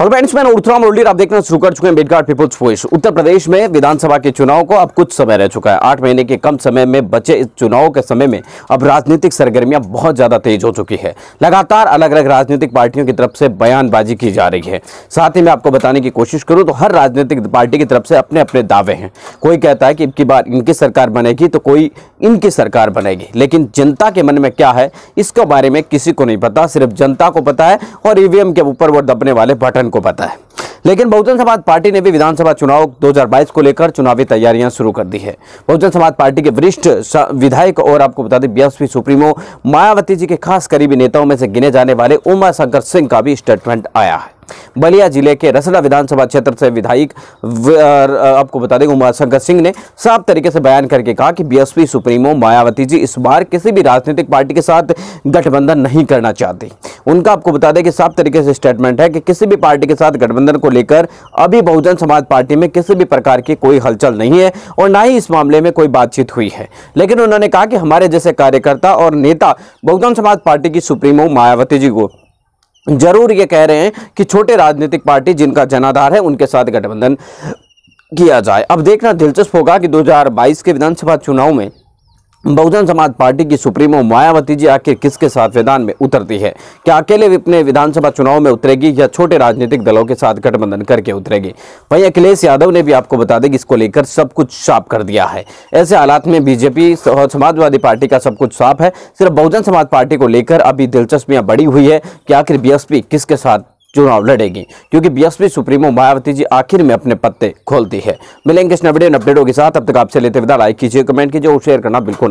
और फ्रेंड्स मैंने उर्थराम मुरली आप देखना शुरू कर चुके हैं बेटगाट पीपुल्स वॉइस उत्तर प्रदेश में विधानसभा के चुनाव को अब कुछ समय रह चुका है आठ महीने के कम समय में बचे इस चुनाव के समय में अब राजनीतिक सरगर्मियां बहुत ज़्यादा तेज हो चुकी है लगातार अलग अलग राजनीतिक पार्टियों की तरफ से बयानबाजी की जा रही है साथ ही मैं आपको बताने की कोशिश करूँ तो हर राजनीतिक पार्टी की तरफ से अपने अपने दावे हैं कोई कहता है कि इनकी बार इनकी सरकार बनेगी तो कोई इनकी सरकार बनेगी लेकिन जनता के मन में क्या है इसके बारे में किसी को नहीं पता सिर्फ जनता को पता है और ईवीएम के ऊपर वो दबने वाले बटन संगठन को पता है लेकिन बहुजन समाज पार्टी ने भी विधानसभा चुनाव 2022 को लेकर चुनावी तैयारियां शुरू कर दी है बहुजन समाज पार्टी के वरिष्ठ विधायक और आपको बता दें बीएसपी सुप्रीमो मायावती जी के खास करीबी नेताओं में से गिने जाने वाले उमा शंकर सिंह का भी स्टेटमेंट आया है बलिया जिले के रसला विधानसभा क्षेत्र से विधायक आपको बता दें उमा शंकर सिंह ने साफ तरीके से बयान करके कहा कि बीएसपी सुप्रीमो मायावती जी इस बार किसी भी राजनीतिक पार्टी के साथ गठबंधन नहीं करना चाहती उनका आपको बता दें कि साफ तरीके से स्टेटमेंट है कि किसी भी पार्टी के साथ गठबंधन को लेकर अभी बहुजन समाज पार्टी में किसी भी प्रकार की कोई हलचल नहीं है और ना ही इस मामले में कोई बातचीत हुई है लेकिन उन्होंने कहा कि हमारे जैसे कार्यकर्ता और नेता बहुजन समाज पार्टी की सुप्रीमो मायावती जी को जरूर ये कह रहे हैं कि छोटे राजनीतिक पार्टी जिनका जनाधार है उनके साथ गठबंधन किया जाए अब देखना दिलचस्प होगा कि 2022 के विधानसभा चुनाव में बहुजन समाज पार्टी की सुप्रीमो मायावती जी आखिर किसके साथ मैदान में उतरती है क्या अकेले अपने विधानसभा चुनाव में उतरेगी या छोटे राजनीतिक दलों के साथ गठबंधन करके उतरेगी वहीं अखिलेश यादव ने भी आपको बता दें कि इसको लेकर सब कुछ साफ कर दिया है ऐसे हालात में बीजेपी और समाजवादी पार्टी का सब कुछ साफ है सिर्फ बहुजन समाज पार्टी को लेकर अभी दिलचस्पियां बढ़ी हुई है कि आखिर बी किसके साथ चुनाव लड़ेगी क्योंकि बीएसपी सुप्रीमो मायावती जी आखिर में अपने पत्ते खोलती है मिलेंगे इस नवीडियो अपडेटों के साथ अब तक आपसे लेते विदा लाइक कीजिए कमेंट कीजिए और शेयर करना बिल्कुल